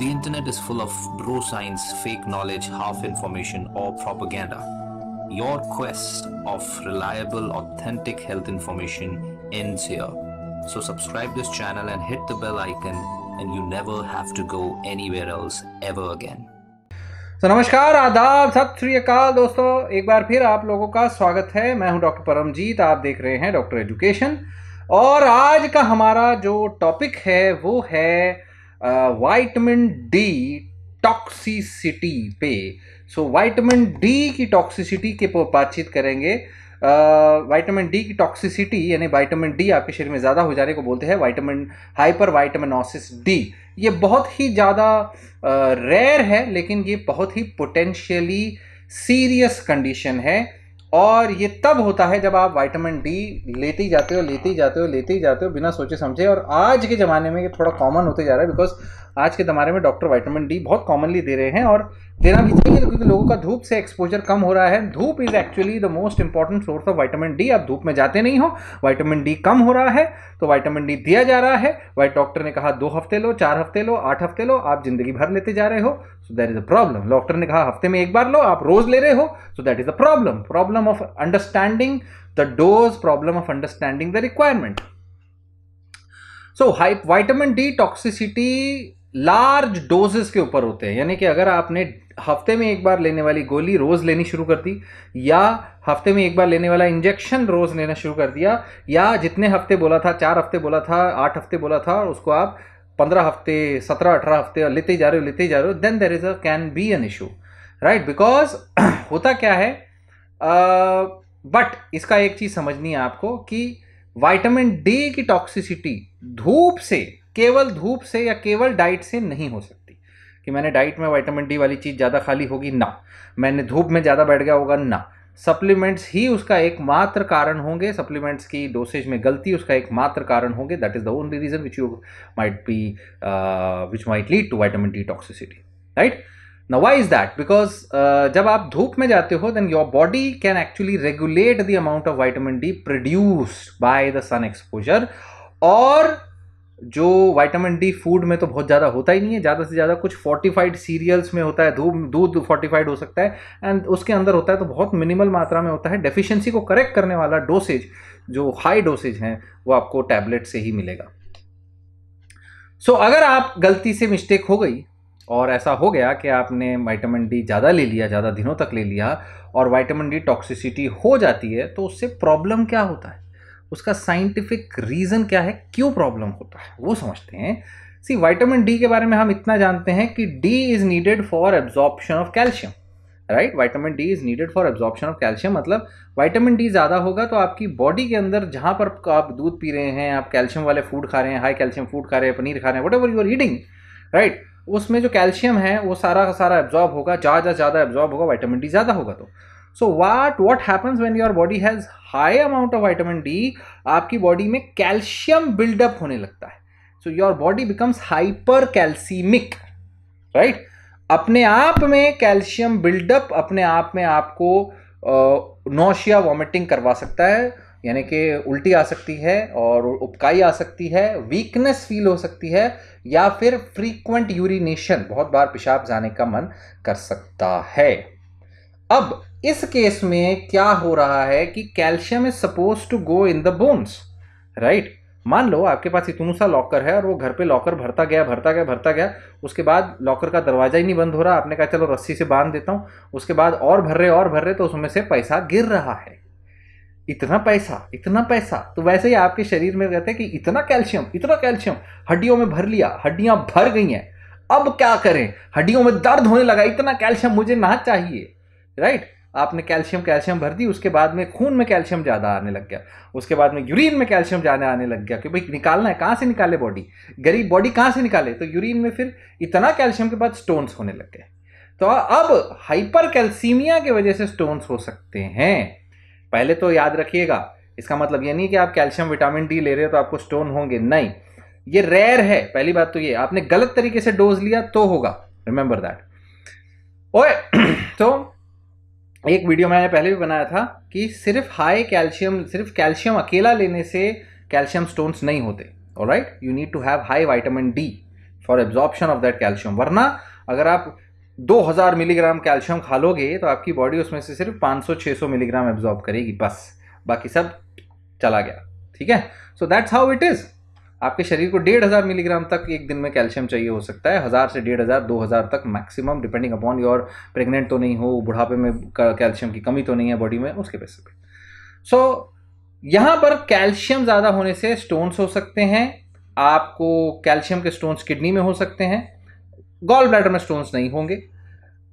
The internet is full of bro science, fake knowledge, half information, or propaganda. Your quest of reliable, authentic health information ends here. So subscribe this channel and hit the bell icon and you never have to go anywhere else ever again. तो नमस्कार आदाब सत श्री अकाल दोस्तों एक बार फिर आप लोगों का स्वागत है मैं हूं डॉक्टर परमजीत आप देख रहे हैं डॉक्टर एजुकेशन और आज का हमारा जो टॉपिक है वो है वाइटमिन डी टॉक्सिसिटी पे सो so, वाइटामिन डी की टॉक्सिसिटी के बातचीत करेंगे वाइटामिन डी की टॉक्सिसिटी यानी वाइटामिन डी आपके शरीर में ज़्यादा हो जाने को बोलते हैं वाइटामिन हाइपर वाइटामिनोसिस डी ये बहुत ही ज़्यादा रेयर है लेकिन ये बहुत ही पोटेंशियली सीरियस कंडीशन है और ये तब होता है जब आप वाइटामिन डी लेते ही जाते हो लेते ही जाते हो लेते ही जाते हो बिना सोचे समझे और आज के ज़माने में ये थोड़ा कॉमन होते जा रहा है बिकॉज आज के ज़माने में डॉक्टर वाइटामिन डी बहुत कॉमनली दे रहे हैं और देना भी चाहिए क्योंकि लोगों का धूप से एक्सपोजर कम हो रहा है धूप is actually the most important source of vitamin D आप धूप में जाते नहीं हो वाइटामिन डी कम हो रहा है तो वाइटामिन डी दिया जा रहा है वाइट डॉक्टर ने कहा दो हफ्ते लो चार हफ्ते लो आठ हफ्ते लो आप जिंदगी भर लेते जा रहे हो so that is a problem doctor ने कहा हफ्ते में एक बार लो आप रोज़ ले रहे हो so that is a problem problem problem of understanding the dose, problem of understanding the requirement. So so, vitamin D toxicity large doses के ऊपर होते हैं यानी कि अगर आपने हफ्ते में एक बार लेने वाली गोली रोज लेनी शुरू कर दी या हफ्ते में एक बार लेने वाला इंजेक्शन रोज लेना शुरू कर दिया या जितने हफ्ते बोला था चार हफ्ते बोला था आठ हफ्ते बोला था उसको आप पंद्रह हफ्ते सत्रह अठारह हफ्ते लेते जा रहे हो लेते जा रहे हो then there is a can be an issue right because होता क्या है बट इसका एक चीज़ समझनी है आपको कि वाइटामिन डी की टॉक्सिसिटी धूप से केवल धूप से या केवल डाइट से नहीं हो सकती कि मैंने डाइट में वाइटामिन डी वाली चीज़ ज़्यादा खाली होगी ना मैंने धूप में ज़्यादा बैठ गया होगा ना सप्लीमेंट्स ही उसका एकमात्र कारण होंगे सप्लीमेंट्स की डोसेज में गलती उसका एकमात्र कारण होंगे that is the only reason which you might be which might lead to vitamin D toxicity right ना वाई इज दैट बिकॉज जब आप धूप में जाते हो then your body can actually regulate the amount of vitamin D produce by the sun exposure और जो vitamin D food में तो बहुत ज़्यादा होता ही नहीं है ज़्यादा से ज़्यादा कुछ फोर्टिफाइड सीरियल्स में होता है दूध दूध फोर्टिफाइड हो सकता है एंड उसके अंदर होता है तो बहुत मिनिमल मात्रा में होता है डेफिशिएंसी को करेक्ट करने वाला डोसेज जो हाई डोसेज हैं वो आपको टैबलेट से ही मिलेगा सो so, अगर आप गलती से मिस्टेक हो गई और ऐसा हो गया कि आपने वाइटामिन डी ज़्यादा ले लिया ज़्यादा दिनों तक ले लिया और वाइटामिन डी टॉक्सिसिटी हो जाती है तो उससे प्रॉब्लम क्या होता है उसका साइंटिफिक रीज़न क्या है क्यों प्रॉब्लम होता है वो समझते हैं सी वाइटामिन डी के बारे में हम इतना जानते हैं कि D is needed for absorption of calcium right vitamin D is needed for absorption of calcium मतलब वाइटामिन डी ज़्यादा होगा तो आपकी बॉडी के अंदर जहाँ पर आप दूध पी रहे हैं आप कैल्शियम वाले फूड खा रहे हैं हाई कैल्शियम फूड खा रहे हैं पनीर खा रहे हैं whatever you are eating right उसमें जो कैल्शियम है वो सारा का सारा एब्जॉर्ब होगा ज़्यादा ज़्यादा एब्जॉर्ब होगा वाइटामिन डी ज़्यादा होगा तो so what what happens when your body has high amount of vitamin D आपकी बॉडी में कैल्शियम बिल्डअप होने लगता है so your body becomes hypercalcaemic right अपने आप में कैल्शियम बिल्डअप अपने आप में आपको नौशिया वॉमिटिंग करवा सकता है यानी कि उल्टी आ सकती है और उपकाई आ सकती है वीकनेस फील हो सकती है या फिर फ्रीक्वेंट यूरिनेशन बहुत बार पेशाब जाने का मन कर सकता है अब इस केस में क्या हो रहा है कि calcium is suppose to go in the bones right मान लो आपके पास इतनू सा लॉकर है और वो घर पे लॉकर भरता गया भरता गया भरता गया उसके बाद लॉकर का दरवाज़ा ही नहीं बंद हो रहा आपने कहा चलो रस्सी से बांध देता हूँ उसके बाद और भर रहे और भर रहे तो उसमें से पैसा गिर रहा है इतना पैसा इतना पैसा तो वैसे ही आपके शरीर में कहते हैं कि इतना कैल्शियम इतना कैल्शियम हड्डियों में भर लिया हड्डियां भर गई हैं अब क्या करें हड्डियों में दर्द होने लगा इतना कैल्शियम मुझे ना चाहिए राइट आपने कैल्शियम कैल्शियम भर दी उसके बाद में खून में कैल्शियम ज़्यादा आने लग गया उसके बाद में यूरिन में कैल्शियम ज़्यादा आने लग गया कि भाई निकालना है कहाँ से निकाले बॉडी गरीब बॉडी कहाँ से निकाले तो यूरिन में फिर इतना कैल्शियम के बाद स्टोन्स होने लग गए तो अब हाइपर कैल्सीमिया की वजह से स्टोन्स हो सकते हैं पहले तो याद रखिएगा इसका मतलब ये नहीं कि आप कैल्शियम विटामिन डी ले रहे हो तो आपको स्टोन होंगे नहीं ये रेयर है पहली बात तो ये आपने गलत तरीके से डोज लिया तो होगा रिमेंबर दैट ओए तो एक वीडियो मैंने पहले भी बनाया था कि सिर्फ हाई कैल्शियम सिर्फ कैल्शियम अकेला लेने से कैल्शियम स्टोन्स नहीं होते और right you need to have high vitamin D for absorption of that calcium वरना अगर आप 2000 मिलीग्राम कैल्शियम खा लोगे तो आपकी बॉडी उसमें से सिर्फ 500-600 मिलीग्राम एब्जॉर्ब करेगी बस बाकी सब चला गया ठीक है so that's how it is आपके शरीर को डेढ़ हज़ार मिलीग्राम तक एक दिन में कैल्शियम चाहिए हो सकता है हज़ार से डेढ़ हज़ार दो हज़ार तक maximum depending upon your pregnant तो नहीं हो बुढ़ापे में कैल्शियम की कमी तो नहीं है बॉडी में उसके पैसे पे सो so, यहाँ पर कैल्शियम ज़्यादा होने से स्टोन्स हो सकते हैं आपको कैल्शियम के स्टोन्स किडनी में हो सकते हैं गॉल ब्लैडर में स्टोन्स नहीं होंगे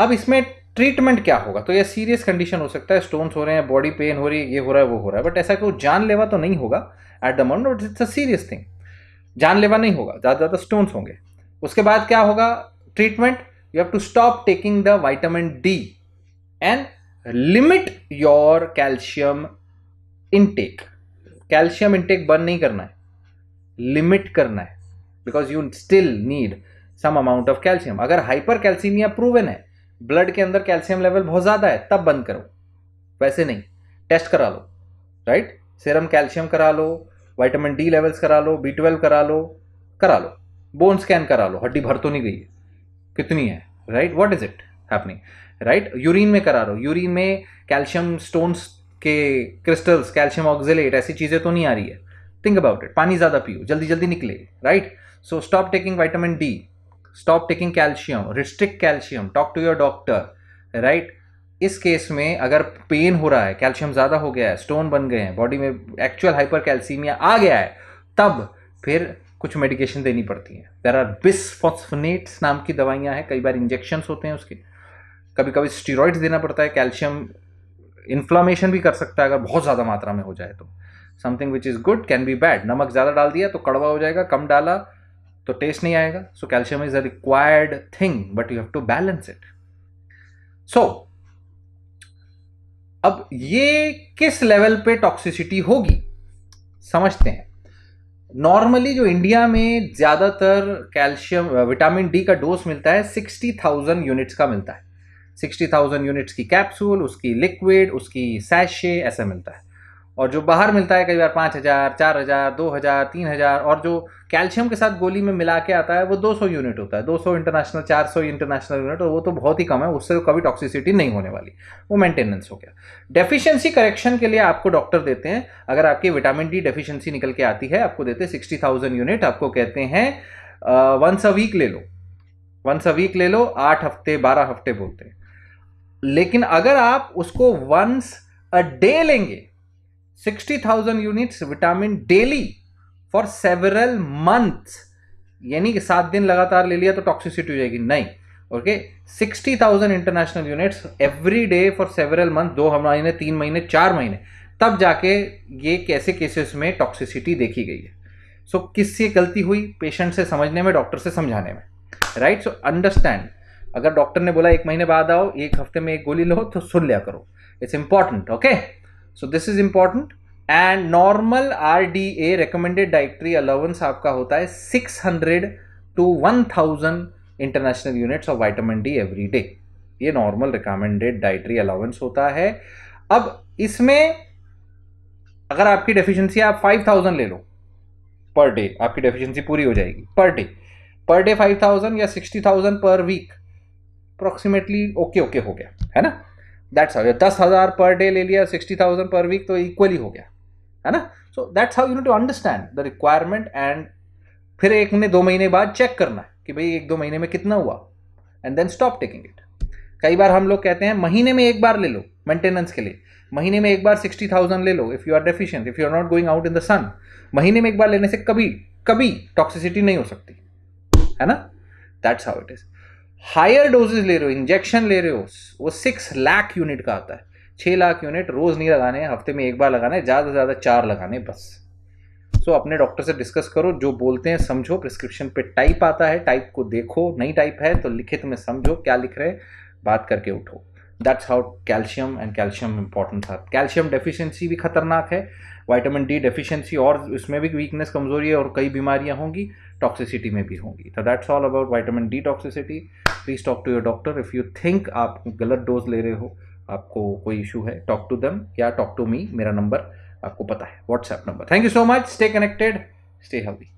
अब इसमें ट्रीटमेंट क्या होगा तो ये सीरियस कंडीशन हो सकता है स्टोन्स हो रहे हैं बॉडी पेन हो रही है ये हो रहा है वो हो रहा है बट ऐसा कोई जानलेवा तो नहीं होगा at the moment but it's a serious thing जानलेवा नहीं होगा ज़्यादा ज़्यादा स्टोन्स होंगे उसके बाद क्या होगा treatment you have to stop taking the vitamin D and limit your calcium intake calcium intake burn नहीं करना है लिमिट करना है because you still need some amount of calcium अगर हाइपर कैल्सीमिया प्रूवन है ब्लड के अंदर कैल्शियम लेवल बहुत ज़्यादा है तब बंद करो वैसे नहीं टेस्ट करा लो राइट सिरम कैल्शियम करा लो वाइटामिन डी लेवल्स करा लो बी ट्वेल्व करा लो करा लो बोन स्कैन करा लो हड्डी भर तो नहीं गई है कितनी है right what is it happening right urine में करा लो यूरिन में कैल्शियम स्टोन्स के क्रिस्टल्स कैल्शियम ऑक्जिलेट ऐसी चीज़ें तो नहीं आ रही है थिंक अबाउट इट पानी ज़्यादा पियो जल्दी जल्दी निकले right so stop taking vitamin D stop taking calcium restrict calcium talk to your doctor right इस केस में अगर पेन हो रहा है कैल्शियम ज़्यादा हो गया है स्टोन बन गए हैं बॉडी में एक्चुअल हाइपर कैल्सीमिया आ गया है तब फिर कुछ मेडिकेशन देनी पड़ती है देर आर बिसफॉस्फनेट्स नाम की दवाइयाँ हैं कई बार इंजेक्शन्स होते हैं उसके कभी कभी स्टीरॉइड्स देना पड़ता है कैल्शियम इन्फ्लामेशन भी कर सकता है अगर बहुत ज़्यादा मात्रा में हो जाए तो something which is good can be bad नमक ज़्यादा डाल दिया तो कड़वा हो जाएगा कम डाला तो टेस्ट नहीं आएगा so calcium is a required thing but you have to balance it so अब ये किस लेवल पे टॉक्सिसिटी होगी समझते हैं नॉर्मली जो इंडिया में ज़्यादातर कैल्शियम विटामिन डी का डोज मिलता है सिक्सटी थाउजेंड यूनिट्स का मिलता है सिक्सटी थाउजेंड यूनिट्स की कैप्सूल उसकी लिक्विड उसकी सैशे ऐसा मिलता है और जो बाहर मिलता है कई बार पाँच हज़ार चार हज़ार दो हज़ार तीन हज़ार और जो कैल्शियम के साथ गोली में मिला के आता है वो 200 यूनिट होता है 200 इंटरनेशनल 400 इंटरनेशनल यूनिट और वो तो बहुत ही कम है उससे तो कभी टॉक्सिसिटी नहीं होने वाली वो मेंटेनेंस हो गया डेफिशिएंसी करेक्शन के लिए आपको डॉक्टर देते हैं अगर आपकी विटामिन डी डेफिशिएंसी निकल के आती है आपको देते हैं सिक्सटी यूनिट आपको कहते हैं वंस अ वीक ले लो वंस अ वीक ले लो आठ हफ्ते बारह हफ्ते बोलते हैं लेकिन अगर आप उसको वंस अ डे लेंगे 60,000 units vitamin daily for several months यानी कि सात दिन लगातार ले लिया तो टॉक्सिसिटी हो जाएगी नहीं okay sixty thousand international units every day for several month दो महीने तीन महीने चार महीने तब जाके ये कैसे केसेस में टॉक्सिसिटी देखी गई है सो so, किससे गलती हुई पेशेंट से समझने में डॉक्टर से समझाने में राइट सो अंडरस्टैंड अगर डॉक्टर ने बोला एक महीने बाद आओ एक हफ्ते में एक गोली लो तो सुन लिया करो it's important okay so this is important and normal R D A recommended dietary allowance आपका होता है six hundred to one thousand international units of vitamin D every day ये नॉर्मल रिकमेंडेड डायट्री अलाउंस होता है अब इसमें अगर आपकी डेफिशिएंसी आप फाइव थाउजेंड ले लो पर डे आपकी डेफिशिएंसी पूरी हो जाएगी per day per day five thousand या sixty thousand per week approximately okay okay हो गया है ना दैट्स हाउ दस हज़ार पर डे ले लिया सिक्सटी थाउजेंड पर वीक तो इक्वली हो गया है ना so that's how you need to understand the requirement and फिर एक ने दो महीने बाद चेक करना है कि भाई एक दो महीने में कितना हुआ and then stop taking it कई बार हम लोग कहते हैं महीने में एक बार ले लो मेंटेनेंस के लिए महीने में एक बार सिक्सटी थाउजेंड ले लो if you are deficient if you are not going out in the sun महीने में एक बार लेने से कभी कभी टॉक्सिसिटी नहीं हो सकती है ना that's how it is higher doses ले रहे हो इंजेक्शन ले रहे हो वो सिक्स लाख यूनिट का आता है छः लाख यूनिट रोज़ नहीं लगाने हफ्ते में एक बार लगाने ज़्यादा से ज़्यादा चार लगाने बस सो अपने डॉक्टर से डिस्कस करो जो बोलते हैं समझो प्रिस्क्रिप्शन पे टाइप आता है टाइप को देखो नहीं टाइप है तो लिखित में समझो क्या लिख रहे हैं बात करके उठो that's how calcium and calcium important था कैल्शियम डेफिशिएंसी भी खतरनाक है वाइटामिन डी डेफिशिएंसी और उसमें भी वीकनेस कमजोरी है और कई बीमारियां होंगी टॉक्सिसिटी में भी होंगी तो that's all about vitamin D toxicity please talk to your doctor if you think आप गलत डोज ले रहे हो आपको कोई इशू है टॉक टू दम या टॉक टू मी मेरा नंबर आपको पता है WhatsApp number thank you so much stay connected stay healthy